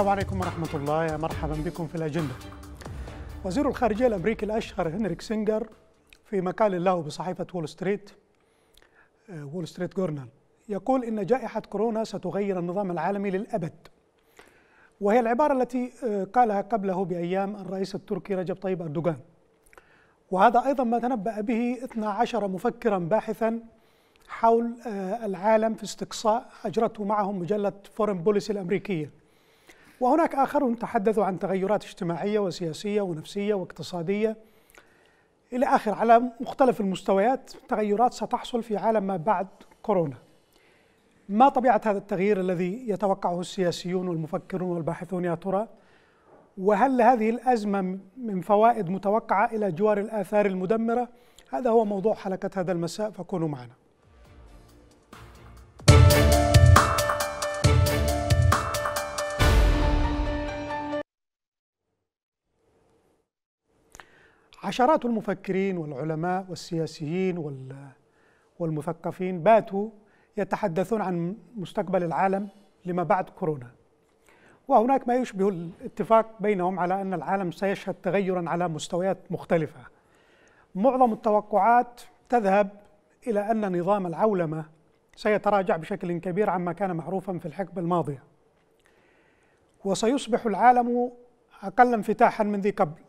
السلام عليكم ورحمة الله مرحبا بكم في الأجندة وزير الخارجية الأمريكي الأشهر هنري سينجر في مقال له بصحيفة وول ستريت آه، وول ستريت جورنال يقول إن جائحة كورونا ستغير النظام العالمي للأبد وهي العبارة التي آه، قالها قبله بأيام الرئيس التركي رجب طيب أردوغان وهذا أيضا ما تنبأ به 12 مفكرا باحثا حول آه، العالم في استقصاء أجرته معهم مجلة فورن بوليسي الأمريكية وهناك آخرون تحدثوا عن تغيرات اجتماعية وسياسية ونفسية واقتصادية إلى آخر على مختلف المستويات تغيرات ستحصل في عالم ما بعد كورونا ما طبيعة هذا التغيير الذي يتوقعه السياسيون والمفكرون والباحثون يا ترى؟ وهل لهذه الأزمة من فوائد متوقعة إلى جوار الآثار المدمرة؟ هذا هو موضوع حلقة هذا المساء فكونوا معنا عشرات المفكرين والعلماء والسياسيين والمثقفين باتوا يتحدثون عن مستقبل العالم لما بعد كورونا وهناك ما يشبه الاتفاق بينهم على ان العالم سيشهد تغيرا على مستويات مختلفه. معظم التوقعات تذهب الى ان نظام العولمه سيتراجع بشكل كبير عما كان معروفا في الحقبه الماضيه. وسيصبح العالم اقل انفتاحا من ذي قبل،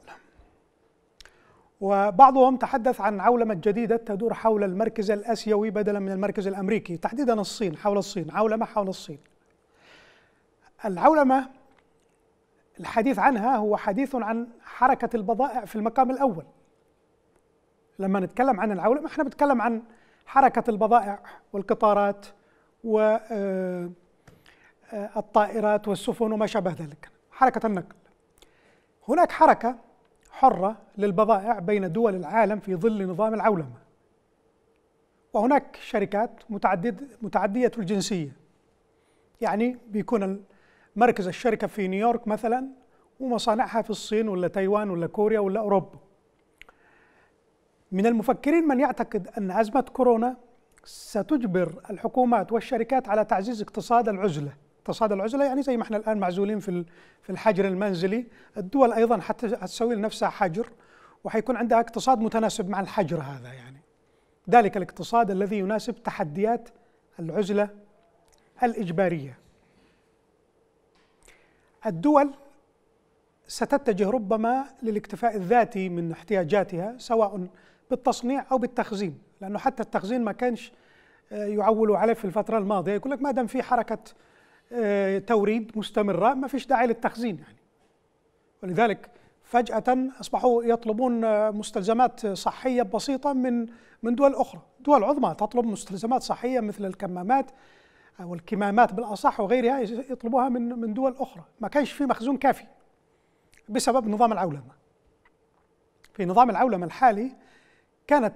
وبعضهم تحدث عن عولمة جديدة تدور حول المركز الآسيوي بدلا من المركز الأمريكي تحديدا الصين حول الصين عولمة حول الصين العولمة الحديث عنها هو حديث عن حركة البضائع في المقام الأول لما نتكلم عن العولمة احنا بنتكلم عن حركة البضائع والقطارات و آه، آه، الطائرات والسفن وما شابه ذلك حركة النقل هناك حركة حرة للبضائع بين دول العالم في ظل نظام العولمة وهناك شركات متعدد متعدية الجنسية يعني بيكون مركز الشركة في نيويورك مثلا ومصانعها في الصين ولا تايوان ولا كوريا ولا أوروبا من المفكرين من يعتقد أن أزمة كورونا ستجبر الحكومات والشركات على تعزيز اقتصاد العزلة اقتصاد العزله يعني زي ما احنا الان معزولين في في الحجر المنزلي الدول ايضا حتى تسوي لنفسها حجر وحيكون عندها اقتصاد متناسب مع الحجر هذا يعني ذلك الاقتصاد الذي يناسب تحديات العزله الاجباريه الدول ستتجه ربما للاكتفاء الذاتي من احتياجاتها سواء بالتصنيع او بالتخزين لانه حتى التخزين ما كانش آه، يعولوا عليه في الفتره الماضيه يقول لك ما دام في حركه آه، توريد مستمره ما فيش داعي للتخزين يعني ولذلك فجاه اصبحوا يطلبون مستلزمات صحيه بسيطه من من دول اخرى دول عظمى تطلب مستلزمات صحيه مثل الكمامات او الكمامات بالاصح وغيرها يطلبوها من من دول اخرى ما كانش في مخزون كافي بسبب نظام العولمه في نظام العولمه الحالي كانت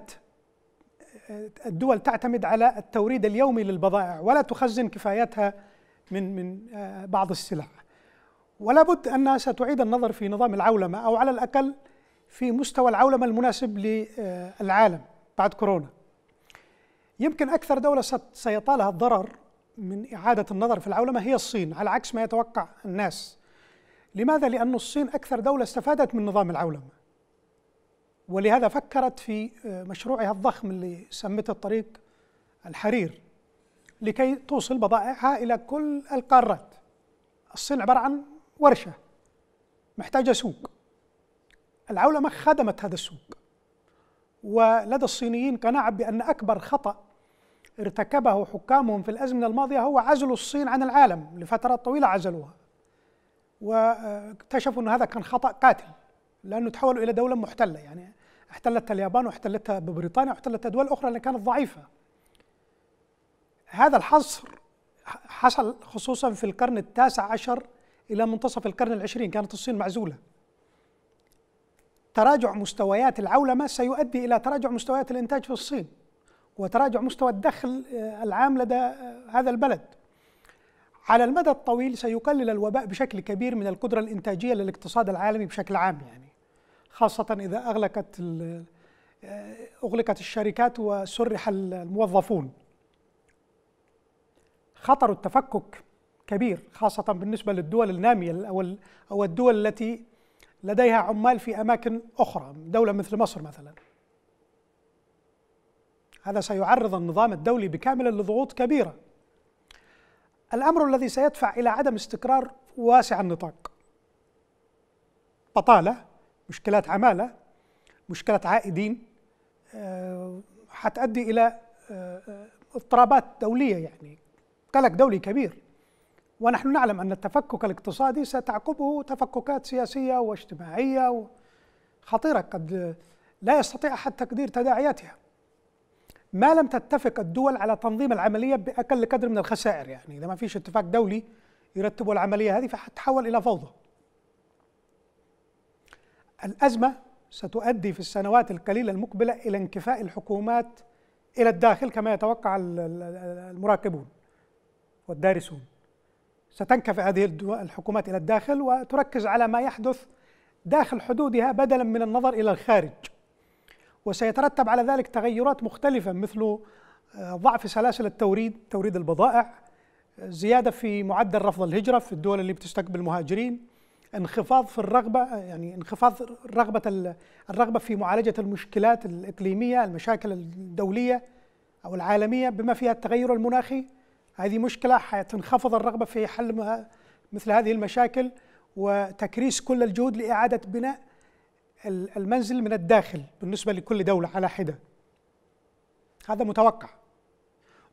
آه، الدول تعتمد على التوريد اليومي للبضائع ولا تخزن كفايتها من من آه، بعض السلع ولا بد أنها ستعيد النظر في نظام العولمة أو على الأقل في مستوى العولمة المناسب للعالم بعد كورونا يمكن أكثر دولة سيطالها الضرر من إعادة النظر في العولمة هي الصين على عكس ما يتوقع الناس لماذا؟ لأن الصين أكثر دولة استفادت من نظام العولمة ولهذا فكرت في آه، مشروعها الضخم اللي سمته الطريق الحرير لكي توصل بضائعها إلى كل القارات الصين عبارة عن ورشة محتاجة سوق العولمة خدمت هذا السوق ولدى الصينيين قناعة بأن أكبر خطأ ارتكبه حكامهم في الأزمنة الماضية هو عزل الصين عن العالم لفترات طويلة عزلوها واكتشفوا أن هذا كان خطأ قاتل لأنه تحولوا إلى دولة محتلة يعني احتلتها اليابان واحتلتها بريطانيا واحتلتها دول أخرى اللي كانت ضعيفة هذا الحصر حصل خصوصا في القرن التاسع عشر إلى منتصف القرن العشرين كانت الصين معزولة تراجع مستويات العولمة سيؤدي إلى تراجع مستويات الإنتاج في الصين وتراجع مستوى الدخل آه، العام لدى آه، هذا البلد على المدى الطويل سيقلل الوباء بشكل كبير من القدرة الإنتاجية للاقتصاد العالمي بشكل عام يعني خاصة إذا أغلقت آه، أغلقت الشركات وسرح الموظفون خطر التفكك كبير خاصة بالنسبة للدول النامية أو الدول التي لديها عمال في أماكن أخرى دولة مثل مصر مثلا هذا سيعرض النظام الدولي بكامل لضغوط كبيرة الأمر الذي سيدفع إلى عدم استقرار واسع النطاق بطالة مشكلات عمالة مشكلة عائدين آه، حتؤدي إلى آه، آه، اضطرابات دولية يعني تلك دولي كبير ونحن نعلم أن التفكك الاقتصادي ستعقبه تفككات سياسية واجتماعية خطيرة قد لا يستطيع أحد تقدير تداعياتها ما لم تتفق الدول على تنظيم العملية بأقل قدر من الخسائر يعني إذا ما فيش اتفاق دولي يرتبوا العملية هذه فحتحول إلى فوضى الأزمة ستؤدي في السنوات القليلة المقبلة إلى انكفاء الحكومات إلى الداخل كما يتوقع المراقبون والدارسون ستنكفئ هذه الحكومات إلى الداخل وتركز على ما يحدث داخل حدودها بدلا من النظر إلى الخارج وسيترتب على ذلك تغيرات مختلفة مثل آه، ضعف سلاسل التوريد توريد البضائع زيادة في معدل رفض الهجرة في الدول اللي بتستقبل مهاجرين انخفاض في الرغبة آه، يعني انخفاض رغبة الرغبة في معالجة المشكلات الإقليمية المشاكل الدولية أو العالمية بما فيها التغير المناخي هذه مشكلة حتنخفض الرغبة في حل مثل هذه المشاكل وتكريس كل الجهود لإعادة بناء المنزل من الداخل بالنسبة لكل دولة على حدة هذا متوقع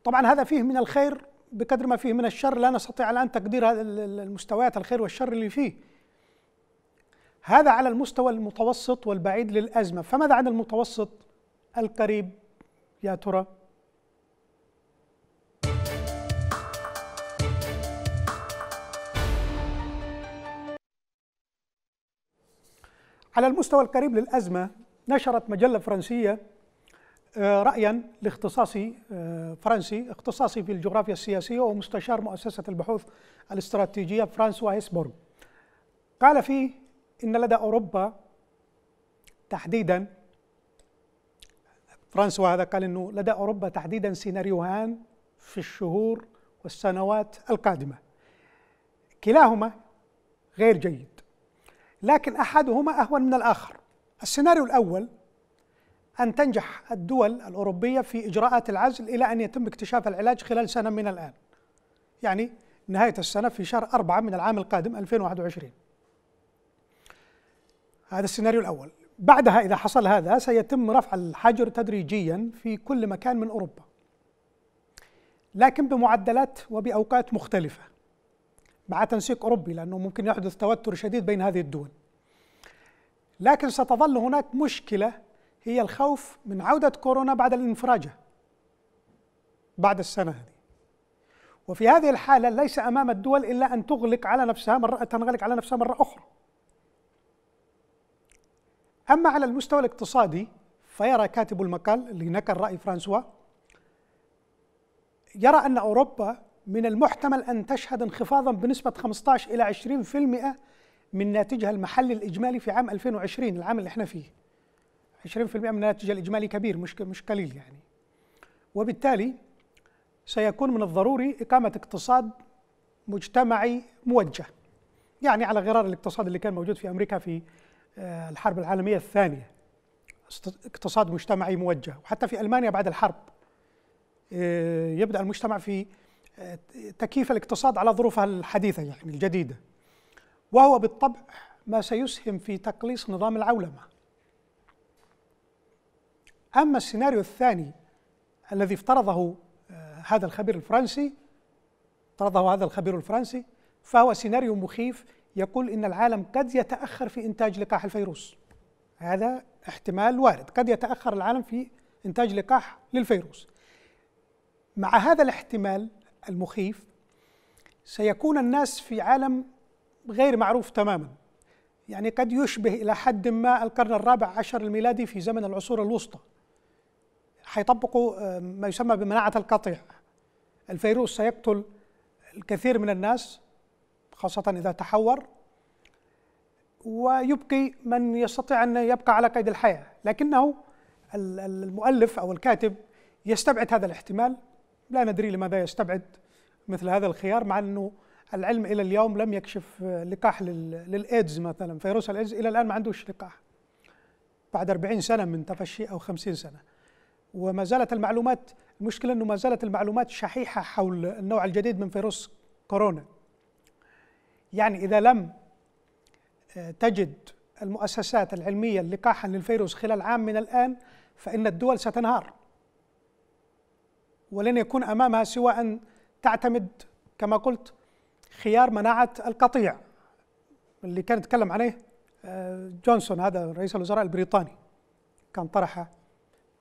طبعا هذا فيه من الخير بقدر ما فيه من الشر لا نستطيع الآن تقدير المستويات الخير والشر اللي فيه هذا على المستوى المتوسط والبعيد للأزمة فماذا عن المتوسط القريب يا ترى؟ على المستوى القريب للأزمة نشرت مجلة فرنسية آه، رأيا لاختصاصي آه، فرنسي اختصاصي في الجغرافيا السياسية ومستشار مؤسسة البحوث الاستراتيجية فرانسوا هيسبورغ قال فيه إن لدى أوروبا تحديدا فرانسوا هذا قال أنه لدى أوروبا تحديدا سيناريوهان في الشهور والسنوات القادمة كلاهما غير جيد لكن احدهما اهون من الاخر السيناريو الاول ان تنجح الدول الاوروبيه في اجراءات العزل الى ان يتم اكتشاف العلاج خلال سنه من الان يعني نهايه السنه في شهر أربعة من العام القادم 2021 هذا السيناريو الاول بعدها اذا حصل هذا سيتم رفع الحجر تدريجيا في كل مكان من اوروبا لكن بمعدلات وباوقات مختلفه مع تنسيق أوروبي لأنه ممكن يحدث توتر شديد بين هذه الدول لكن ستظل هناك مشكلة هي الخوف من عودة كورونا بعد الانفراجة بعد السنة هذه وفي هذه الحالة ليس أمام الدول إلا أن تغلق على نفسها مرة تنغلق على نفسها مرة أخرى أما على المستوى الاقتصادي فيرى كاتب المقال اللي نكر رأي فرانسوا يرى أن أوروبا من المحتمل أن تشهد انخفاضا بنسبة 15 إلى 20% من ناتجها المحلي الإجمالي في عام 2020 العام اللي احنا فيه 20% من الناتج الإجمالي كبير مش مش قليل يعني وبالتالي سيكون من الضروري إقامة اقتصاد مجتمعي موجه يعني على غرار الاقتصاد اللي كان موجود في أمريكا في آه، الحرب العالمية الثانية اقتصاد مجتمعي موجه وحتى في ألمانيا بعد الحرب آه، يبدأ المجتمع في تكييف الاقتصاد على ظروفها الحديثة يعني الجديدة وهو بالطبع ما سيسهم في تقليص نظام العولمة أما السيناريو الثاني الذي افترضه آه، هذا الخبير الفرنسي افترضه هذا الخبير الفرنسي فهو سيناريو مخيف يقول إن العالم قد يتأخر في إنتاج لقاح الفيروس هذا احتمال وارد قد يتأخر العالم في إنتاج لقاح للفيروس مع هذا الاحتمال المخيف سيكون الناس في عالم غير معروف تماما يعني قد يشبه إلى حد ما القرن الرابع عشر الميلادي في زمن العصور الوسطى حيطبقوا ما يسمى بمناعة القطيع الفيروس سيقتل الكثير من الناس خاصة إذا تحور ويبقي من يستطيع أن يبقى على قيد الحياة لكنه المؤلف أو الكاتب يستبعد هذا الاحتمال لا ندري لماذا يستبعد مثل هذا الخيار مع أنه العلم إلى اليوم لم يكشف آه، لقاح للإيدز مثلا فيروس الإيدز إلى الآن ما عندوش لقاح بعد 40 سنة من تفشي أو 50 سنة وما زالت المعلومات المشكلة أنه ما زالت المعلومات شحيحة حول النوع الجديد من فيروس كورونا يعني إذا لم آه، تجد المؤسسات العلمية لقاحا للفيروس خلال عام من الآن فإن الدول ستنهار ولن يكون امامها سوى ان تعتمد كما قلت خيار مناعه القطيع اللي كان يتكلم عليه آه، جونسون هذا رئيس الوزراء البريطاني كان طرحها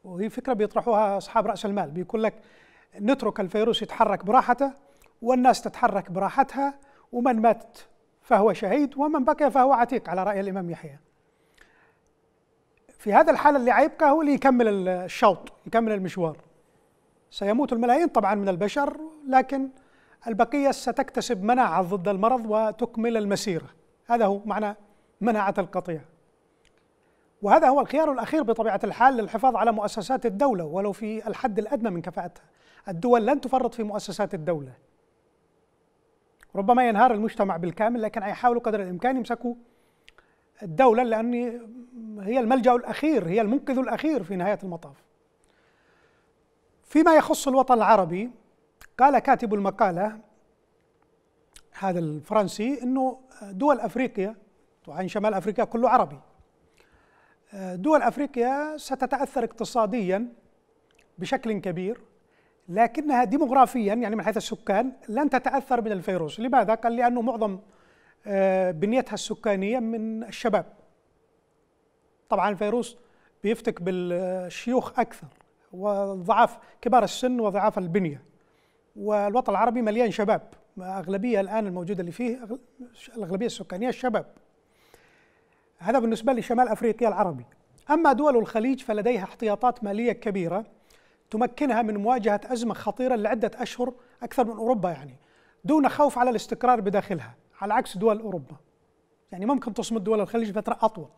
وهي فكره بيطرحوها اصحاب راس المال بيقول لك نترك الفيروس يتحرك براحته والناس تتحرك براحتها ومن مات فهو شهيد ومن بقي فهو عتيق على راي الامام يحيى في هذا الحال اللي عيبقى هو اللي يكمل الشوط يكمل المشوار سيموت الملايين طبعا من البشر لكن البقية ستكتسب مناعة ضد المرض وتكمل المسيرة هذا هو معنى مناعة القطيع وهذا هو الخيار الأخير بطبيعة الحال للحفاظ على مؤسسات الدولة ولو في الحد الأدنى من كفاءتها الدول لن تفرط في مؤسسات الدولة ربما ينهار المجتمع بالكامل لكن يحاولوا قدر الإمكان يمسكوا الدولة لأن هي الملجأ الأخير هي المنقذ الأخير في نهاية المطاف فيما يخص الوطن العربي قال كاتب المقالة هذا الفرنسي أنه دول أفريقيا طبعا شمال أفريقيا كله عربي آه، دول أفريقيا ستتأثر اقتصاديا بشكل كبير لكنها ديموغرافيا يعني من حيث السكان لن تتأثر من الفيروس لماذا؟ قال لأنه معظم آه، بنيتها السكانية من الشباب طبعا الفيروس بيفتك بالشيوخ أكثر وضعاف كبار السن وضعاف البنيه والوطن العربي مليان شباب اغلبيه الان الموجوده اللي فيه الاغلبيه السكانيه الشباب هذا بالنسبه لشمال افريقيا العربي اما دول الخليج فلديها احتياطات ماليه كبيره تمكنها من مواجهه ازمه خطيره لعده اشهر اكثر من اوروبا يعني دون خوف على الاستقرار بداخلها على عكس دول اوروبا يعني ممكن تصمد دول الخليج فتره اطول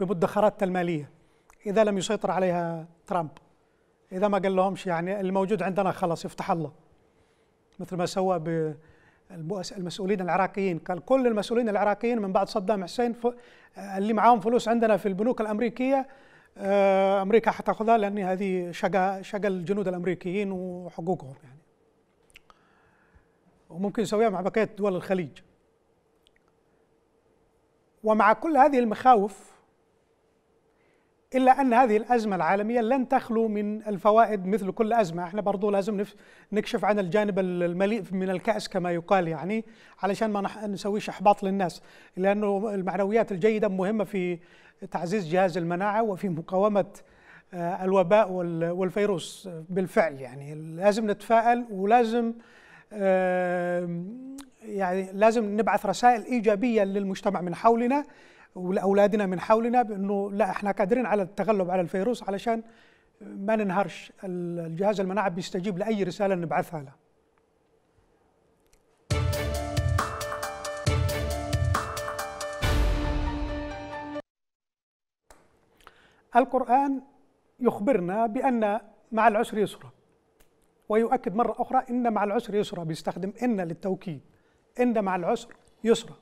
بمدخراتها الماليه اذا لم يسيطر عليها ترامب اذا ما قال لهمش يعني الموجود عندنا خلاص يفتح الله مثل ما سوى ب المسؤولين العراقيين قال كل المسؤولين العراقيين من بعد صدام حسين ف... اللي معاهم فلوس عندنا في البنوك الامريكيه آه، امريكا حتاخذها لان هذه شقه شقه الجنود الامريكيين وحقوقهم يعني وممكن يسويها مع بقيه دول الخليج ومع كل هذه المخاوف إلا أن هذه الأزمة العالمية لن تخلو من الفوائد مثل كل أزمة احنا برضو لازم نكشف عن الجانب المليء من الكأس كما يقال يعني علشان ما نسويش إحباط للناس لأنه المعنويات الجيدة مهمة في تعزيز جهاز المناعة وفي مقاومة آه، الوباء والفيروس بالفعل يعني لازم نتفائل ولازم آه، يعني لازم نبعث رسائل إيجابية للمجتمع من حولنا ولاولادنا من حولنا بانه لا احنا قادرين على التغلب على الفيروس علشان ما ننهارش الجهاز المناعي بيستجيب لاي رساله نبعثها له القرآن يخبرنا بأن مع العسر يسرا ويؤكد مرة أخرى إن مع العسر يسرا بيستخدم إن للتوكيد إن مع العسر يسرا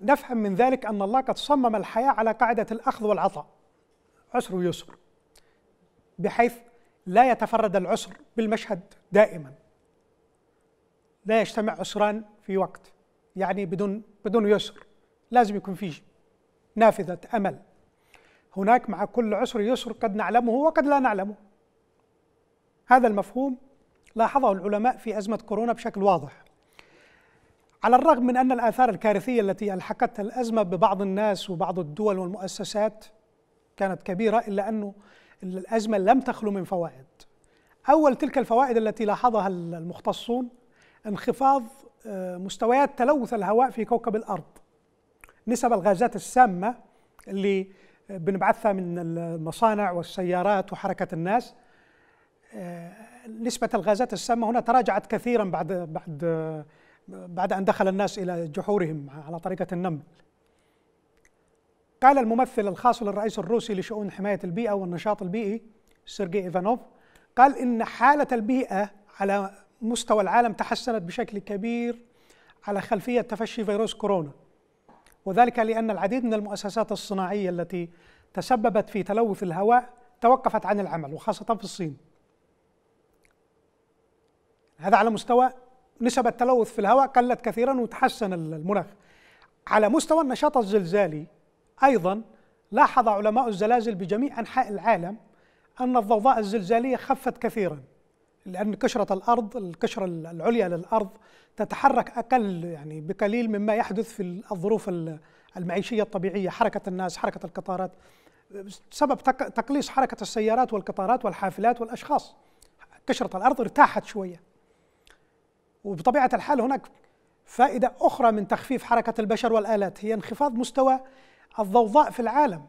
نفهم من ذلك أن الله قد صمم الحياة على قاعدة الأخذ والعطاء عسر ويسر بحيث لا يتفرد العسر بالمشهد دائما لا يجتمع عسران في وقت يعني بدون بدون يسر لازم يكون فيه نافذة أمل هناك مع كل عسر يسر قد نعلمه وقد لا نعلمه هذا المفهوم لاحظه العلماء في أزمة كورونا بشكل واضح على الرغم من أن الآثار الكارثية التي ألحقتها الأزمة ببعض الناس وبعض الدول والمؤسسات كانت كبيرة إلا أنه الأزمة لم تخلو من فوائد أول تلك الفوائد التي لاحظها المختصون انخفاض آه، مستويات تلوث الهواء في كوكب الأرض نسب الغازات السامة اللي بنبعثها من المصانع والسيارات وحركة الناس آه، نسبة الغازات السامة هنا تراجعت كثيرا بعد بعد آه، بعد أن دخل الناس إلى جحورهم على طريقة النمل قال الممثل الخاص للرئيس الروسي لشؤون حماية البيئة والنشاط البيئي سيرجي إيفانوف قال إن حالة البيئة على مستوى العالم تحسنت بشكل كبير على خلفية تفشي فيروس كورونا وذلك لأن العديد من المؤسسات الصناعية التي تسببت في تلوث الهواء توقفت عن العمل وخاصة في الصين هذا على مستوى نسب التلوث في الهواء قلت كثيرا وتحسن المناخ على مستوى النشاط الزلزالي أيضا لاحظ علماء الزلازل بجميع أنحاء العالم أن الضوضاء الزلزالية خفت كثيرا لأن قشرة الأرض القشرة العليا للأرض تتحرك أقل يعني بقليل مما يحدث في الظروف المعيشية الطبيعية حركة الناس حركة القطارات سبب تقليص حركة السيارات والقطارات والحافلات والأشخاص قشرة الأرض ارتاحت شوية وبطبيعة الحال هناك فائدة أخرى من تخفيف حركة البشر والآلات هي انخفاض مستوى الضوضاء في العالم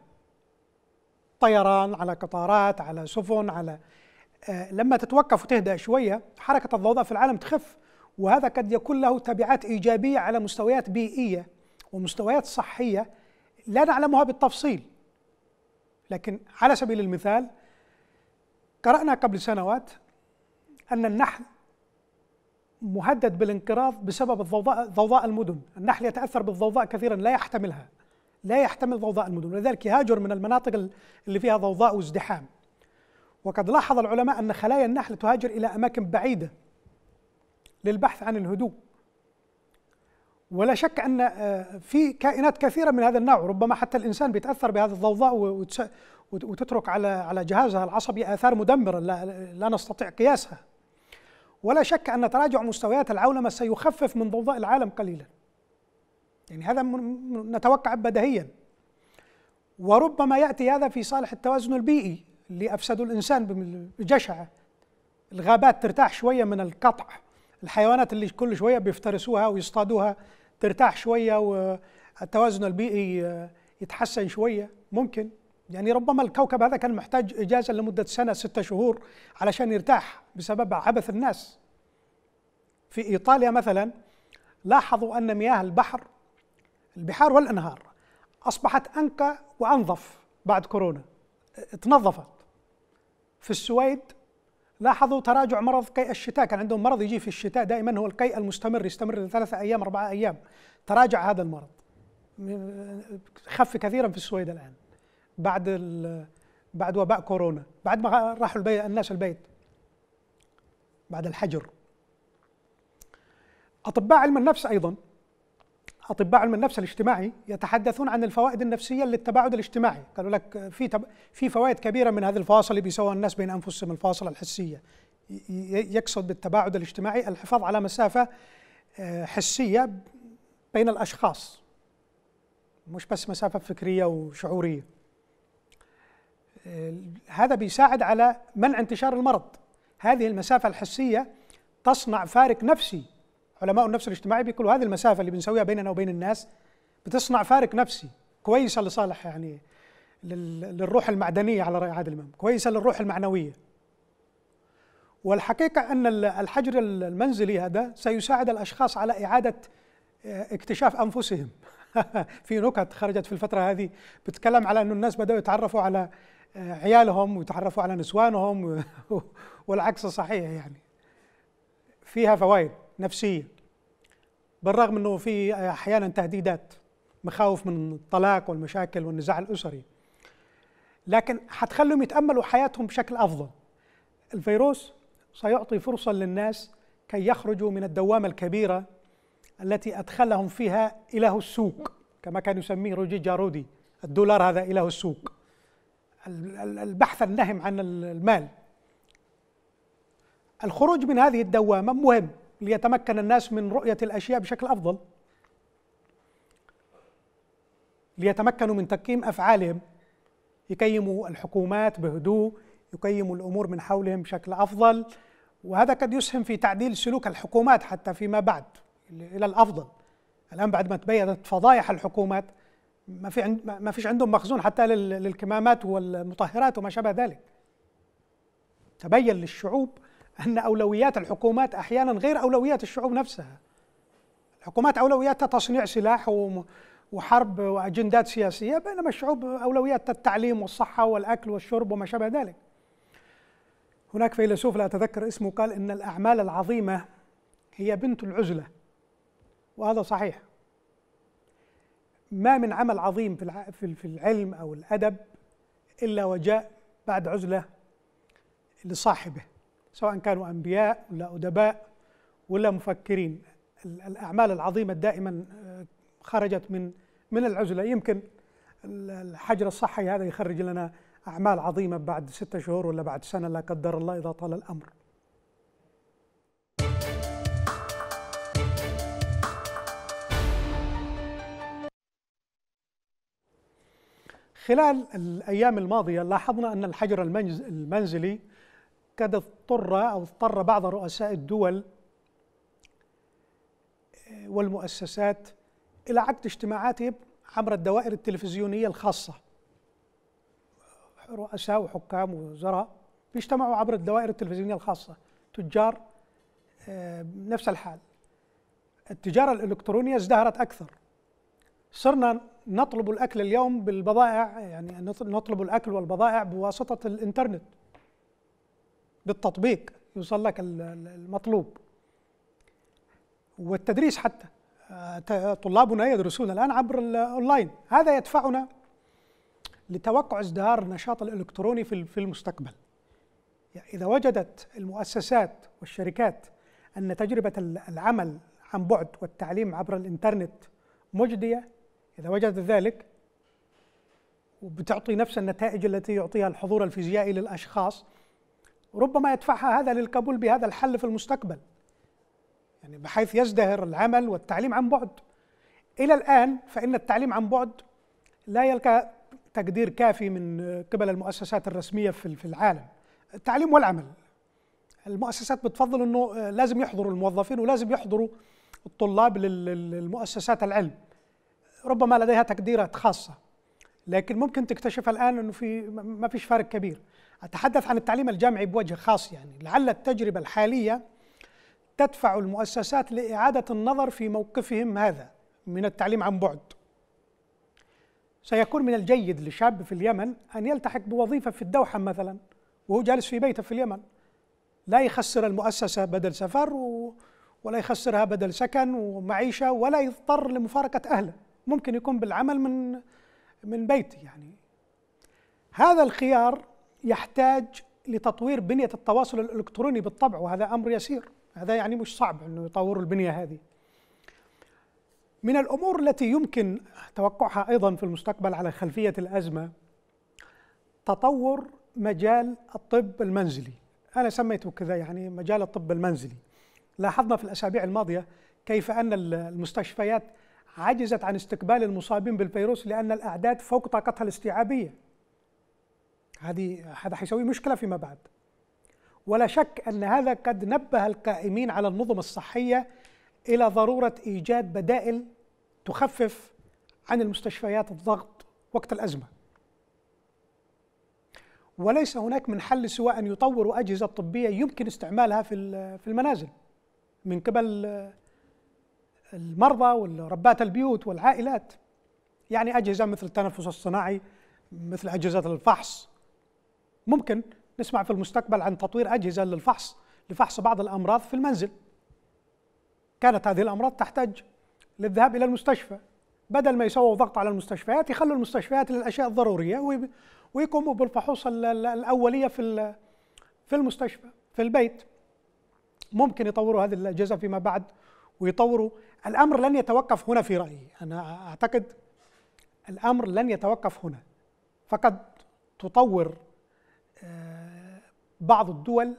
طيران على قطارات على سفن على آه لما تتوقف وتهدأ شوية حركة الضوضاء في العالم تخف وهذا قد يكون له تبعات إيجابية على مستويات بيئية ومستويات صحية لا نعلمها بالتفصيل لكن على سبيل المثال قرأنا قبل سنوات أن النحل مهدد بالانقراض بسبب الضوضاء ضوضاء المدن، النحل يتاثر بالضوضاء كثيرا لا يحتملها لا يحتمل ضوضاء المدن ولذلك يهاجر من المناطق اللي فيها ضوضاء وازدحام. وقد لاحظ العلماء ان خلايا النحل تهاجر الى اماكن بعيده للبحث عن الهدوء. ولا شك ان آه، في كائنات كثيره من هذا النوع ربما حتى الانسان بيتاثر بهذه الضوضاء وتترك على على جهازها العصبي اثار مدمره لا نستطيع قياسها. ولا شك أن تراجع مستويات العولمة سيخفف من ضوضاء العالم قليلا يعني هذا نتوقع بدهيا وربما يأتي هذا في صالح التوازن البيئي اللي أفسدوا الإنسان بجشعة الغابات ترتاح شوية من القطع الحيوانات اللي كل شوية بيفترسوها ويصطادوها ترتاح شوية والتوازن البيئي يتحسن شوية ممكن يعني ربما الكوكب هذا كان محتاج إجازة لمدة سنة ستة شهور علشان يرتاح بسبب عبث الناس في إيطاليا مثلا لاحظوا أن مياه البحر البحار والأنهار أصبحت أنقى وأنظف بعد كورونا تنظفت في السويد لاحظوا تراجع مرض قيء الشتاء كان عندهم مرض يجي في الشتاء دائما هو القيء المستمر يستمر لثلاثة أيام أربعة أيام تراجع هذا المرض خف كثيرا في السويد الآن بعد بعد وباء كورونا بعد ما راحوا البيت الناس البيت بعد الحجر اطباء علم النفس ايضا اطباء علم النفس الاجتماعي يتحدثون عن الفوائد النفسيه للتباعد الاجتماعي قالوا لك في في فوائد كبيره من هذه الفاصل اللي بيسووها الناس بين انفسهم الفاصله الحسيه يقصد بالتباعد الاجتماعي الحفاظ على مسافه آه، حسيه بين الاشخاص مش بس مسافه فكريه وشعوريه آه، هذا بيساعد على منع انتشار المرض هذه المسافة الحسية تصنع فارق نفسي علماء النفس الاجتماعي بيقولوا هذه المسافة اللي بنسويها بيننا وبين الناس بتصنع فارق نفسي كويسة لصالح يعني للروح المعدنية على رأي عادل الإمام كويسة للروح المعنوية والحقيقة أن الحجر المنزلي هذا سيساعد الأشخاص على إعادة آه، اكتشاف أنفسهم في نكت خرجت في الفترة هذه بتتكلم على أن الناس بدأوا يتعرفوا على عيالهم ويتعرفوا على نسوانهم والعكس صحيح يعني فيها فوائد نفسيه بالرغم انه في احيانا تهديدات مخاوف من الطلاق والمشاكل والنزاع الاسري لكن حتخلهم يتاملوا حياتهم بشكل افضل الفيروس سيعطي فرصه للناس كي يخرجوا من الدوامه الكبيره التي ادخلهم فيها اله السوق كما كان يسميه روجي جارودي الدولار هذا اله السوق البحث النهم عن المال الخروج من هذه الدوامة مهم ليتمكن الناس من رؤية الأشياء بشكل أفضل ليتمكنوا من تقييم أفعالهم يقيموا الحكومات بهدوء يقيموا الأمور من حولهم بشكل أفضل وهذا قد يسهم في تعديل سلوك الحكومات حتى فيما بعد إلى الأفضل الآن بعد ما تبينت فضايح الحكومات ما في عند ما فيش عندهم مخزون حتى للكمامات والمطهرات وما شابه ذلك تبين للشعوب ان اولويات الحكومات احيانا غير اولويات الشعوب نفسها الحكومات اولوياتها تصنيع سلاح وحرب واجندات سياسيه بينما الشعوب اولوياتها التعليم والصحه والاكل والشرب وما شابه ذلك هناك فيلسوف لا اتذكر اسمه قال ان الاعمال العظيمه هي بنت العزله وهذا صحيح ما من عمل عظيم في في العلم او الادب الا وجاء بعد عزله لصاحبه سواء كانوا انبياء ولا ادباء ولا مفكرين الاعمال العظيمه دائما آه، خرجت من من العزله يمكن الحجر الصحي هذا يخرج لنا اعمال عظيمه بعد ستة شهور ولا بعد سنه لا قدر الله اذا طال الامر خلال الأيام الماضية لاحظنا أن الحجر المنزلي قد اضطر أو اضطر بعض رؤساء الدول آه، والمؤسسات إلى عقد اجتماعاتهم عبر الدوائر التلفزيونية الخاصة رؤساء وحكام ووزراء بيجتمعوا عبر الدوائر التلفزيونية الخاصة تجار آه، نفس الحال التجارة الإلكترونية ازدهرت أكثر صرنا نطلب الأكل اليوم بالبضائع يعني نطلب الأكل والبضائع بواسطة الإنترنت بالتطبيق يوصل لك المطلوب والتدريس حتى آه، طلابنا يدرسون الآن عبر الأونلاين هذا يدفعنا لتوقع ازدهار النشاط الإلكتروني في المستقبل يعني إذا وجدت المؤسسات والشركات أن تجربة العمل عن بعد والتعليم عبر الإنترنت مجدية إذا وجدت ذلك وبتعطي نفس النتائج التي يعطيها الحضور الفيزيائي للأشخاص ربما يدفعها هذا للقبول بهذا الحل في المستقبل يعني بحيث يزدهر العمل والتعليم عن بعد إلى الآن فإن التعليم عن بعد لا يلقى تقدير كافي من قبل المؤسسات الرسمية في العالم التعليم والعمل المؤسسات بتفضل أنه لازم يحضروا الموظفين ولازم يحضروا الطلاب للمؤسسات العلم ربما لديها تقديرات خاصة لكن ممكن تكتشف الآن أنه في ما فيش فارق كبير أتحدث عن التعليم الجامعي بوجه خاص يعني لعل التجربة الحالية تدفع المؤسسات لإعادة النظر في موقفهم هذا من التعليم عن بعد سيكون من الجيد لشاب في اليمن أن يلتحق بوظيفة في الدوحة مثلا وهو جالس في بيته في اليمن لا يخسر المؤسسة بدل سفر و... ولا يخسرها بدل سكن ومعيشة ولا يضطر لمفارقة أهله ممكن يكون بالعمل من من بيتي يعني هذا الخيار يحتاج لتطوير بنية التواصل الإلكتروني بالطبع وهذا أمر يسير هذا يعني مش صعب أنه يطوروا البنية هذه من الأمور التي يمكن توقعها أيضا في المستقبل على خلفية الأزمة تطور مجال الطب المنزلي أنا سميته كذا يعني مجال الطب المنزلي لاحظنا في الأسابيع الماضية كيف أن المستشفيات عجزت عن استقبال المصابين بالفيروس لأن الأعداد فوق طاقتها الاستيعابية هذه هذا حيسوي مشكلة فيما بعد ولا شك أن هذا قد نبه القائمين على النظم الصحية إلى ضرورة إيجاد بدائل تخفف عن المستشفيات الضغط وقت الأزمة وليس هناك من حل سوى أن يطوروا أجهزة طبية يمكن استعمالها في في المنازل من قبل المرضى والربات البيوت والعائلات يعني أجهزة مثل التنفس الصناعي مثل أجهزة الفحص ممكن نسمع في المستقبل عن تطوير أجهزة للفحص لفحص بعض الأمراض في المنزل كانت هذه الأمراض تحتاج للذهاب إلى المستشفى بدل ما يسووا ضغط على المستشفيات يخلوا المستشفيات للأشياء الضرورية ويقوموا بالفحوص الأولية في في المستشفى في البيت ممكن يطوروا هذه الأجهزة فيما بعد ويطوروا الأمر لن يتوقف هنا في رأيي أنا أعتقد الأمر لن يتوقف هنا فقد تطور آه، بعض الدول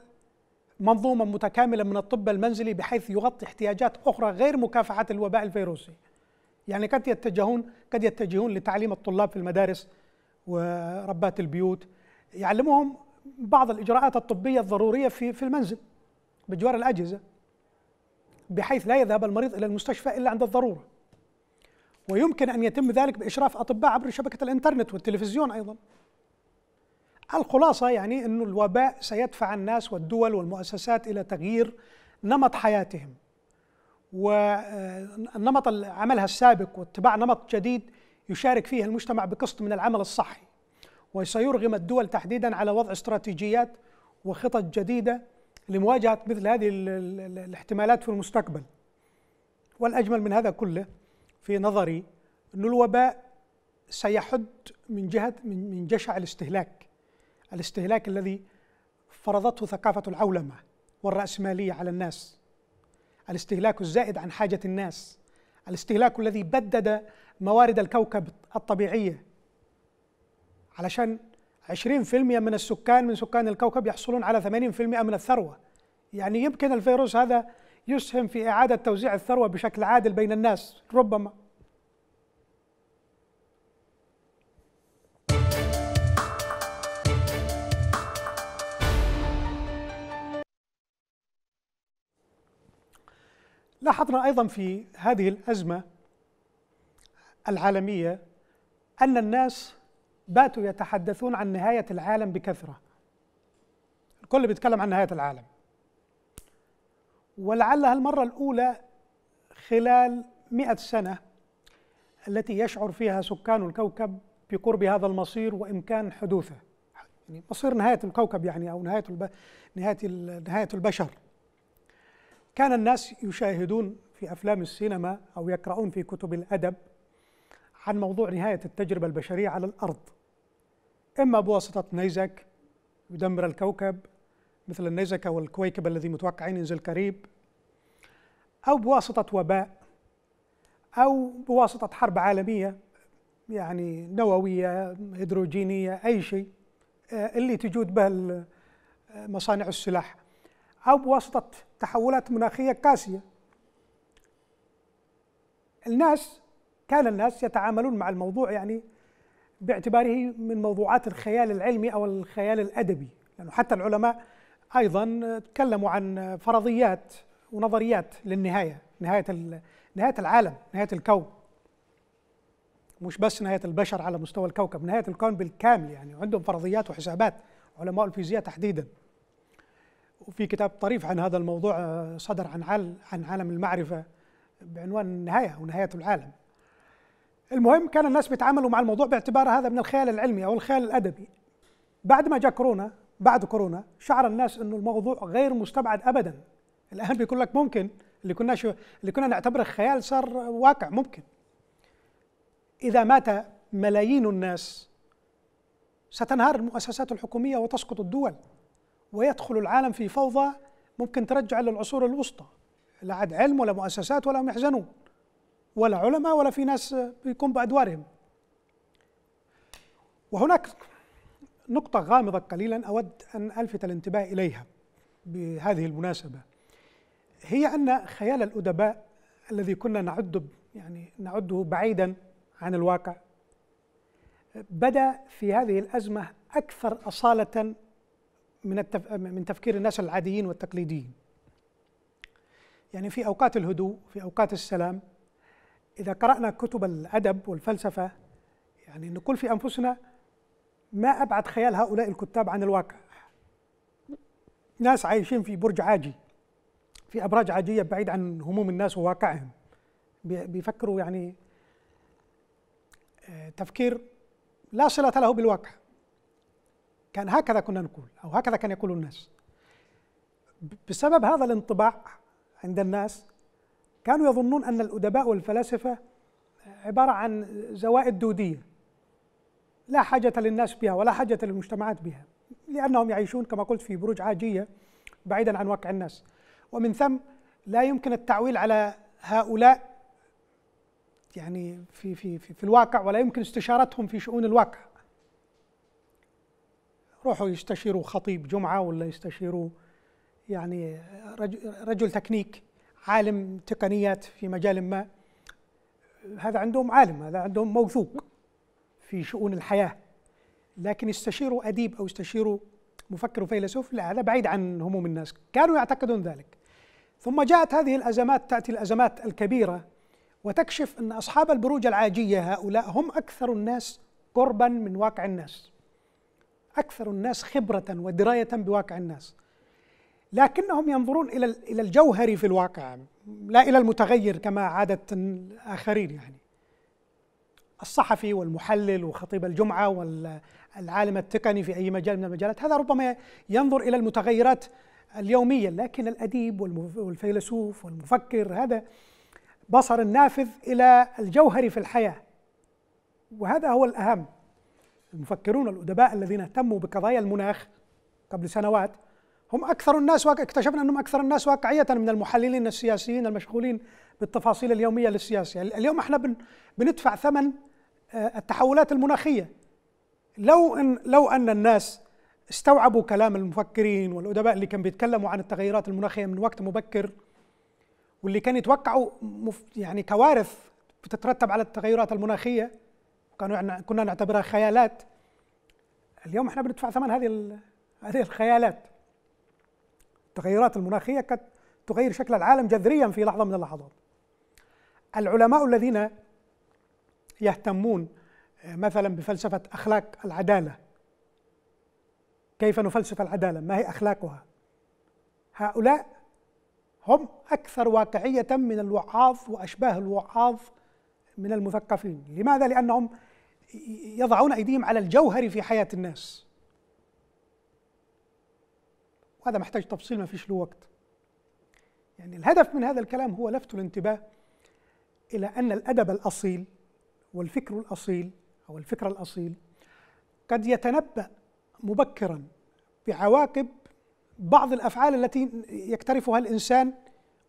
منظومة متكاملة من الطب المنزلي بحيث يغطي احتياجات أخرى غير مكافحة الوباء الفيروسي يعني قد يتجهون قد يتجهون لتعليم الطلاب في المدارس وربات البيوت يعلموهم بعض الإجراءات الطبية الضرورية في في المنزل بجوار الأجهزة بحيث لا يذهب المريض إلى المستشفى إلا عند الضرورة ويمكن أن يتم ذلك بإشراف أطباء عبر شبكة الإنترنت والتلفزيون أيضا الخلاصة يعني أن الوباء سيدفع الناس والدول والمؤسسات إلى تغيير نمط حياتهم ونمط آه، عملها السابق واتباع نمط جديد يشارك فيه المجتمع بقسط من العمل الصحي وسيرغم الدول تحديدا على وضع استراتيجيات وخطط جديده لمواجهه مثل هذه الاحتمالات في المستقبل والاجمل من هذا كله في نظري ان الوباء سيحد من جهه من جشع الاستهلاك الاستهلاك الذي فرضته ثقافه العولمه والراسماليه على الناس الاستهلاك الزائد عن حاجه الناس الاستهلاك الذي بدد موارد الكوكب الطبيعيه علشان 20% من السكان من سكان الكوكب يحصلون على 80% من الثروة يعني يمكن الفيروس هذا يسهم في إعادة توزيع الثروة بشكل عادل بين الناس ربما لاحظنا أيضا في هذه الأزمة العالمية أن الناس باتوا يتحدثون عن نهاية العالم بكثرة الكل بيتكلم عن نهاية العالم ولعلها المرة الأولى خلال مئة سنة التي يشعر فيها سكان الكوكب بقرب هذا المصير وإمكان حدوثه يعني مصير نهاية الكوكب يعني أو نهاية الب... نهاية نهاية البشر كان الناس يشاهدون في أفلام السينما أو يقرؤون في كتب الأدب عن موضوع نهاية التجربة البشرية على الأرض إما بواسطة نيزك يدمر الكوكب مثل النيزك أو الكويكب الذي متوقع أن ينزل قريب أو بواسطة وباء أو بواسطة حرب عالمية يعني نووية هيدروجينية أي شيء آه، اللي تجود به آه، مصانع السلاح أو بواسطة تحولات مناخية قاسية الناس كان الناس يتعاملون مع الموضوع يعني باعتباره من موضوعات الخيال العلمي او الخيال الادبي لانه حتى العلماء ايضا تكلموا عن فرضيات ونظريات للنهايه نهايه نهايه العالم نهايه الكون مش بس نهايه البشر على مستوى الكوكب نهايه الكون بالكامل يعني عندهم فرضيات وحسابات علماء الفيزياء تحديدا وفي كتاب طريف عن هذا الموضوع آه، صدر عن عن عالم المعرفه بعنوان النهايه ونهايه العالم المهم كان الناس بيتعاملوا مع الموضوع باعتبار هذا من الخيال العلمي او الخيال الادبي بعد ما جاء كورونا بعد كورونا شعر الناس انه الموضوع غير مستبعد ابدا الان بيقول لك ممكن اللي كنا شو اللي كنا نعتبره خيال صار واقع ممكن اذا مات ملايين الناس ستنهار المؤسسات الحكوميه وتسقط الدول ويدخل العالم في فوضى ممكن ترجع للعصور الوسطى لا عاد علم ولا مؤسسات ولا هم يحزنون ولا علماء ولا في ناس بيقوم بادوارهم وهناك نقطة غامضة قليلا أود أن ألفت الانتباه إليها بهذه المناسبة هي أن خيال الأدباء الذي كنا نعد يعني نعده بعيدا عن الواقع بدا في هذه الازمه اكثر اصاله من التف... من تفكير الناس العاديين والتقليديين. يعني في اوقات الهدوء، في اوقات السلام، إذا قرأنا كتب الأدب والفلسفة يعني نقول في أنفسنا ما أبعد خيال هؤلاء الكتاب عن الواقع ناس عايشين في برج عاجي في أبراج عاجية بعيد عن هموم الناس وواقعهم بيفكروا يعني آه، تفكير لا صلة له بالواقع كان هكذا كنا نقول أو هكذا كان يقول الناس بسبب هذا الانطباع عند الناس كانوا يظنون أن الأدباء والفلاسفة عبارة عن زوائد دودية لا حاجة للناس بها ولا حاجة للمجتمعات بها لأنهم يعيشون كما قلت في بروج عاجية بعيدا عن واقع الناس ومن ثم لا يمكن التعويل على هؤلاء يعني في في في, في الواقع ولا يمكن استشارتهم في شؤون الواقع روحوا يستشيروا خطيب جمعة ولا يستشيروا يعني رجل تكنيك عالم تقنيات في مجال ما هذا عندهم عالم هذا عندهم موثوق في شؤون الحياة لكن يستشيروا أديب أو يستشيروا مفكر وفيلسوف لا هذا بعيد عن هموم الناس كانوا يعتقدون ذلك ثم جاءت هذه الأزمات تأتي الأزمات الكبيرة وتكشف أن أصحاب البروج العاجية هؤلاء هم أكثر الناس قربا من واقع الناس أكثر الناس خبرة ودراية بواقع الناس لكنهم ينظرون الى الى الجوهري في الواقع لا الى المتغير كما عاده الاخرين يعني الصحفي والمحلل وخطيب الجمعه والعالم التقني في اي مجال من المجالات هذا ربما ينظر الى المتغيرات اليوميه لكن الاديب والفيلسوف والمفكر هذا بصر النافذ الى الجوهري في الحياه وهذا هو الاهم المفكرون الادباء الذين اهتموا بقضايا المناخ قبل سنوات هم أكثر الناس واقع اكتشفنا أنهم أكثر الناس واقعية من المحللين السياسيين المشغولين بالتفاصيل اليومية للسياسة اليوم احنا بن بندفع ثمن آه، التحولات المناخية لو أن لو أن الناس استوعبوا كلام المفكرين والأدباء اللي كانوا بيتكلموا عن التغيرات المناخية من وقت مبكر واللي كانوا يتوقعوا يعني كوارث بتترتب على التغيرات المناخية كانوا كنا نعتبرها خيالات اليوم احنا بندفع ثمن هذه هذه الخيالات التغيرات المناخية قد تغير شكل العالم جذريا في لحظة من اللحظات العلماء الذين يهتمون آه، مثلا بفلسفة أخلاق العدالة كيف نفلسف العدالة ما هي أخلاقها هؤلاء هم أكثر واقعية من الوعاظ وأشباه الوعاظ من المثقفين لماذا؟ لأنهم يضعون أيديهم على الجوهر في حياة الناس هذا محتاج تفصيل ما فيش له وقت يعني الهدف من هذا الكلام هو لفت الانتباه إلى أن الأدب الأصيل والفكر الأصيل أو الفكر الأصيل قد يتنبأ مبكرا بعواقب بعض الأفعال التي يكترفها الإنسان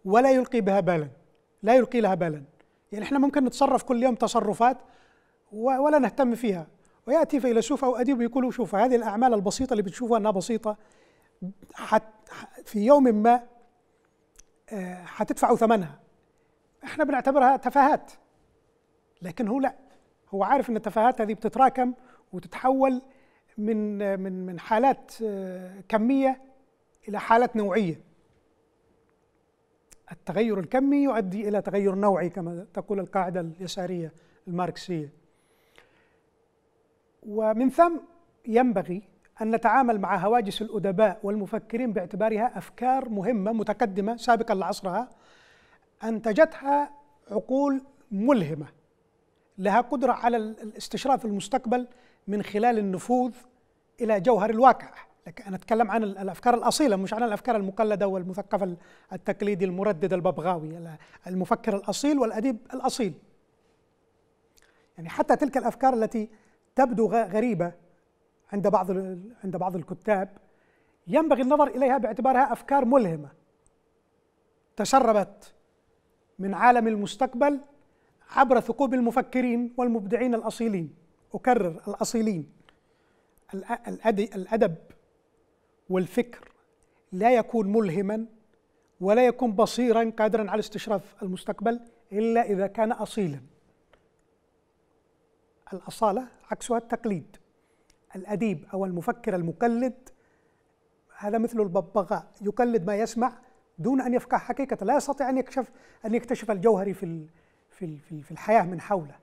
ولا يلقي بها بالا لا يلقي لها بالا يعني احنا ممكن نتصرف كل يوم تصرفات ولا نهتم فيها وياتي فيلسوف او اديب يقولوا شوف هذه الاعمال البسيطه اللي بتشوفها انها بسيطه حت في يوم ما هتدفعوا آه، ثمنها احنا بنعتبرها تفاهات لكن هو لا هو عارف ان التفاهات هذه بتتراكم وتتحول من من من حالات آه، كميه الى حالات نوعيه التغير الكمي يؤدي الى تغير نوعي كما تقول القاعده اليساريه الماركسيه ومن ثم ينبغي أن نتعامل مع هواجس الأدباء والمفكرين باعتبارها أفكار مهمة متقدمة سابقا لعصرها أنتجتها عقول ملهمة لها قدرة على الاستشراف المستقبل من خلال النفوذ إلى جوهر الواقع لكن أنا أتكلم عن الأفكار الأصيلة مش عن الأفكار المقلدة والمثقف التقليدي المردد الببغاوي المفكر الأصيل والأديب الأصيل يعني حتى تلك الأفكار التي تبدو غريبة عند بعض عند بعض الكتاب ينبغي النظر اليها باعتبارها افكار ملهمه تشربت من عالم المستقبل عبر ثقوب المفكرين والمبدعين الاصيلين اكرر الاصيلين الادب والفكر لا يكون ملهما ولا يكون بصيرا قادرا على استشراف المستقبل الا اذا كان اصيلا الاصاله عكسها التقليد الأديب أو المفكر المقلد هذا مثل الببغاء يقلد ما يسمع دون أن يفقه حقيقة لا يستطيع أن يكشف أن يكتشف الجوهري في في في الحياة من حوله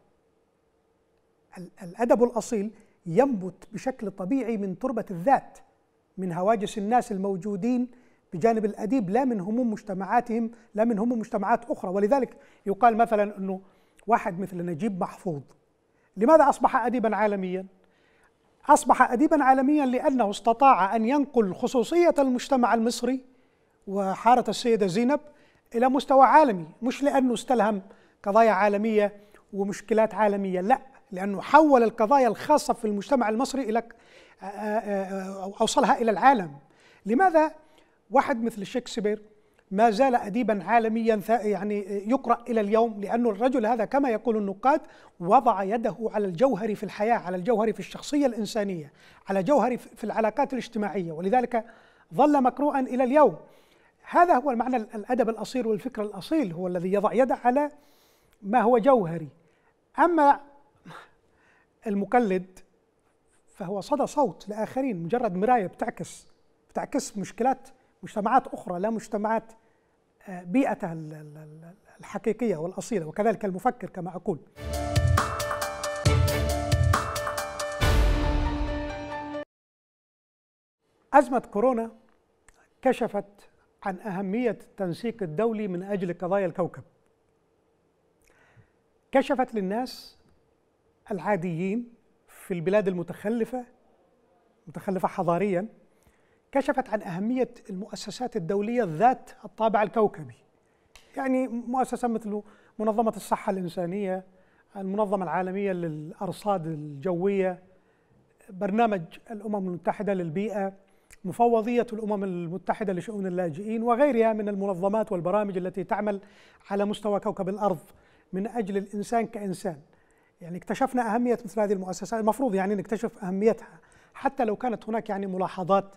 الأدب الأصيل ينبت بشكل طبيعي من تربة الذات من هواجس الناس الموجودين بجانب الأديب لا من هموم مجتمعاتهم لا من هموم مجتمعات أخرى ولذلك يقال مثلا أنه واحد مثل نجيب محفوظ لماذا أصبح أديبا عالميا؟ أصبح أديبا عالميا لأنه استطاع أن ينقل خصوصية المجتمع المصري وحارة السيدة زينب إلى مستوى عالمي مش لأنه استلهم قضايا عالمية ومشكلات عالمية لا لأنه حول القضايا الخاصة في المجتمع المصري إلى أوصلها إلى العالم لماذا واحد مثل شكسبير ما زال أديبا عالميا يعني يقرأ إلى اليوم لأن الرجل هذا كما يقول النقاد وضع يده على الجوهر في الحياة على الجوهر في الشخصية الإنسانية على جوهر في العلاقات الاجتماعية ولذلك ظل مقروءا إلى اليوم هذا هو المعنى الأدب الأصيل والفكر الأصيل هو الذي يضع يده على ما هو جوهري أما المقلد فهو صدى صوت لآخرين مجرد مراية بتعكس بتعكس مشكلات مجتمعات أخرى لا مجتمعات آه، بيئتها الحقيقية والأصيلة وكذلك المفكر كما أقول أزمة كورونا كشفت عن أهمية التنسيق الدولي من أجل قضايا الكوكب كشفت للناس العاديين في البلاد المتخلفة متخلفة حضارياً كشفت عن أهمية المؤسسات الدولية ذات الطابع الكوكبي يعني مؤسسة مثل منظمة الصحة الإنسانية المنظمة العالمية للأرصاد الجوية برنامج الأمم المتحدة للبيئة مفوضية الأمم المتحدة لشؤون اللاجئين وغيرها من المنظمات والبرامج التي تعمل على مستوى كوكب الأرض من أجل الإنسان كإنسان يعني اكتشفنا أهمية مثل هذه المؤسسات المفروض يعني نكتشف أهميتها حتى لو كانت هناك يعني ملاحظات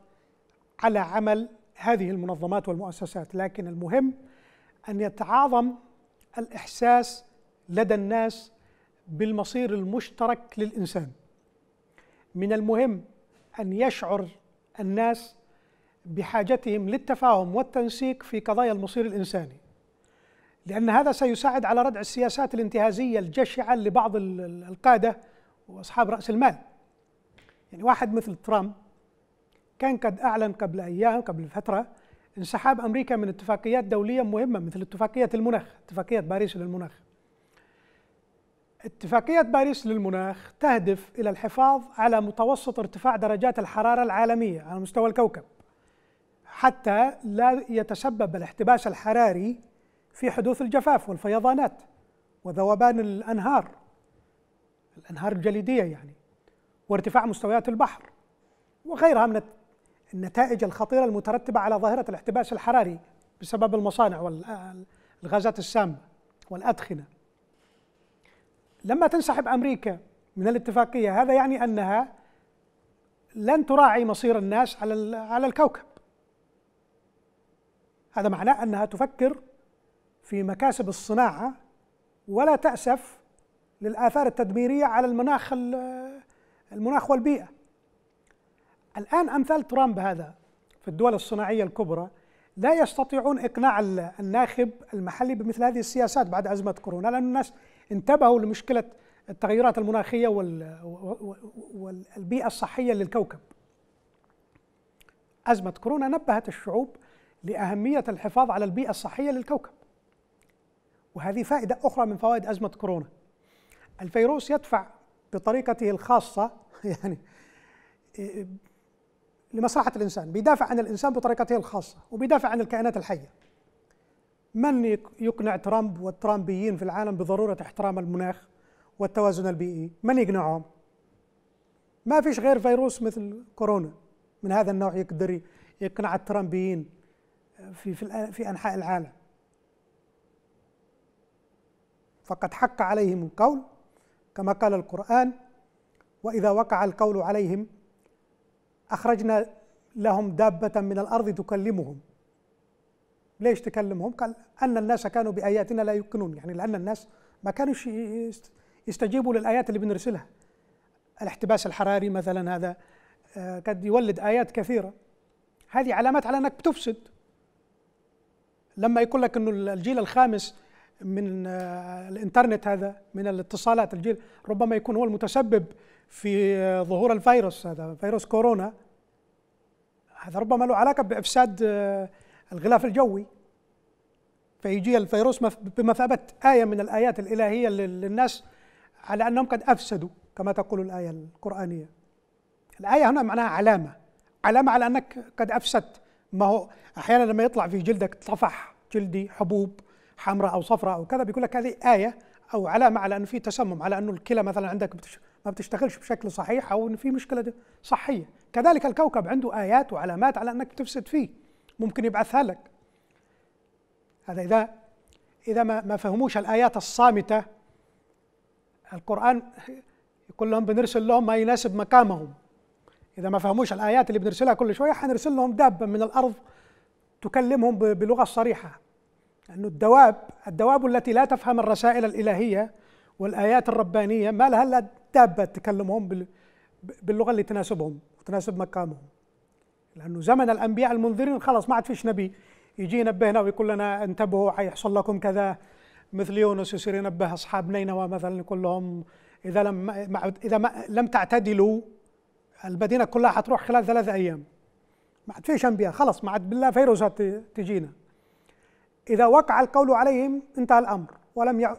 على عمل هذه المنظمات والمؤسسات لكن المهم ان يتعاظم الاحساس لدى الناس بالمصير المشترك للانسان من المهم ان يشعر الناس بحاجتهم للتفاهم والتنسيق في قضايا المصير الانساني لان هذا سيساعد على ردع السياسات الانتهازيه الجشعه لبعض القاده واصحاب راس المال يعني واحد مثل ترامب كان قد أعلن قبل أيام قبل فترة انسحاب أمريكا من اتفاقيات دولية مهمة مثل اتفاقية المناخ اتفاقية باريس للمناخ اتفاقية باريس للمناخ تهدف إلى الحفاظ على متوسط ارتفاع درجات الحرارة العالمية على مستوى الكوكب حتى لا يتسبب الاحتباس الحراري في حدوث الجفاف والفيضانات وذوبان الأنهار الأنهار الجليدية يعني وارتفاع مستويات البحر وغيرها من النتائج الخطيرة المترتبة على ظاهرة الاحتباس الحراري بسبب المصانع والغازات السامة والأدخنة لما تنسحب أمريكا من الاتفاقية هذا يعني أنها لن تراعي مصير الناس على على الكوكب هذا معناه أنها تفكر في مكاسب الصناعة ولا تأسف للآثار التدميرية على المناخ المناخ والبيئة الآن أمثال ترامب هذا في الدول الصناعية الكبرى لا يستطيعون إقناع الناخب المحلي بمثل هذه السياسات بعد أزمة كورونا لأن الناس انتبهوا لمشكلة التغيرات المناخية والبيئة الصحية للكوكب أزمة كورونا نبهت الشعوب لأهمية الحفاظ على البيئة الصحية للكوكب وهذه فائدة أخرى من فوائد أزمة كورونا الفيروس يدفع بطريقته الخاصة يعني لمصلحه الانسان بيدافع عن الانسان بطريقته الخاصه وبيدافع عن الكائنات الحيه من يقنع ترامب والترامبيين في العالم بضروره احترام المناخ والتوازن البيئي من يقنعهم ما فيش غير فيروس مثل كورونا من هذا النوع يقدر يقنع الترامبيين في في, في انحاء العالم فقد حق عليهم القول كما قال القرآن وإذا وقع القول عليهم أخرجنا لهم دابة من الأرض تكلمهم ليش تكلمهم؟ قال أن الناس كانوا بآياتنا لا يوقنون يعني لأن الناس ما كانوش يستجيبوا للآيات اللي بنرسلها الاحتباس الحراري مثلا هذا آه، قد يولد آيات كثيرة هذه علامات على أنك بتفسد لما يقول لك أنه الجيل الخامس من آه، الانترنت هذا من الاتصالات الجيل ربما يكون هو المتسبب في آه، ظهور الفيروس هذا فيروس كورونا هذا ربما له علاقه بافساد آه، الغلاف الجوي فيجي الفيروس بمثابه ايه من الايات الالهيه للناس على انهم قد افسدوا كما تقول الايه القرانيه الايه هنا معناها علامه علامه على انك قد افسدت ما هو احيانا لما يطلع في جلدك طفح جلدي حبوب حمراء او صفراء او كذا بيقول لك هذه ايه او علامه على انه في تسمم على انه الكلى مثلا عندك ما بتشتغلش بشكل صحيح او ان في مشكله صحيه كذلك الكوكب عنده ايات وعلامات على انك بتفسد فيه ممكن يبعثها لك هذا اذا اذا ما ما فهموش الايات الصامته القران يقول لهم بنرسل لهم ما يناسب مقامهم اذا ما فهموش الايات اللي بنرسلها كل شويه حنرسل لهم دابه من الارض تكلمهم بلغه صريحه لانه الدواب الدواب التي لا تفهم الرسائل الإلهية والآيات الربانية ما لها تابة تكلمهم باللغة اللي تناسبهم وتناسب مقامهم لأنه زمن الأنبياء المنذرين خلاص ما عاد فيش نبي يجي ينبهنا ويقول لنا انتبهوا حيحصل لكم كذا مثل يونس يصير ينبه أصحاب نينوى مثلا يقول لهم إذا لم إذا ما لم تعتدلوا المدينة كلها حتروح خلال ثلاثة أيام ما عاد فيش أنبياء خلاص ما عاد بالله فيروسات تجينا إذا وقع القول عليهم انتهى الأمر ولم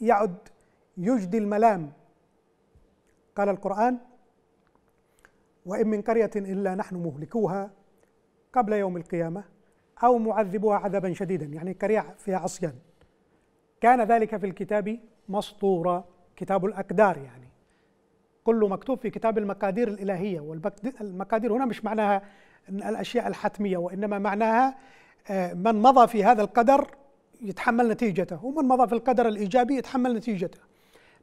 يعد يجدي الملام قال القرآن وإن من قرية إلا نحن مهلكوها قبل يوم القيامة أو معذبوها عذابا شديدا يعني قرية فيها عصيان كان ذلك في الكتاب مسطورا كتاب الأقدار يعني كله مكتوب في كتاب المقادير الإلهية والمقادير هنا مش معناها الأشياء الحتمية وإنما معناها آه، من مضى في هذا القدر يتحمل نتيجته ومن مضى في القدر الإيجابي يتحمل نتيجته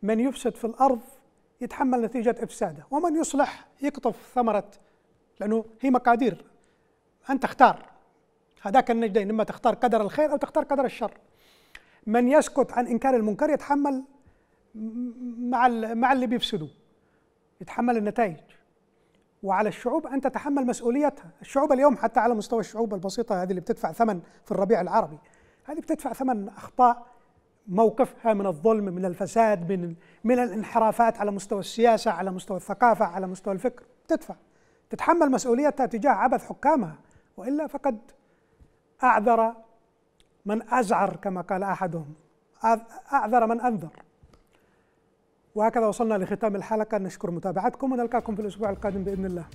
من يفسد في الأرض يتحمل نتيجة إفساده ومن يصلح يقطف ثمرة لأنه هي مقادير أنت اختار هذاك النجدين إما تختار قدر الخير أو تختار قدر الشر من يسكت عن إنكار المنكر يتحمل مع مع اللي بيفسدوا يتحمل النتائج وعلى الشعوب ان تتحمل مسؤوليتها، الشعوب اليوم حتى على مستوى الشعوب البسيطه هذه اللي بتدفع ثمن في الربيع العربي، هذه بتدفع ثمن اخطاء موقفها من الظلم من الفساد من من الانحرافات على مستوى السياسه على مستوى الثقافه على مستوى الفكر تدفع تتحمل مسؤوليتها تجاه عبث حكامها والا فقد اعذر من ازعر كما قال احدهم اعذر من انذر وهكذا وصلنا لختام الحلقه نشكر متابعتكم ونلقاكم في الاسبوع القادم باذن الله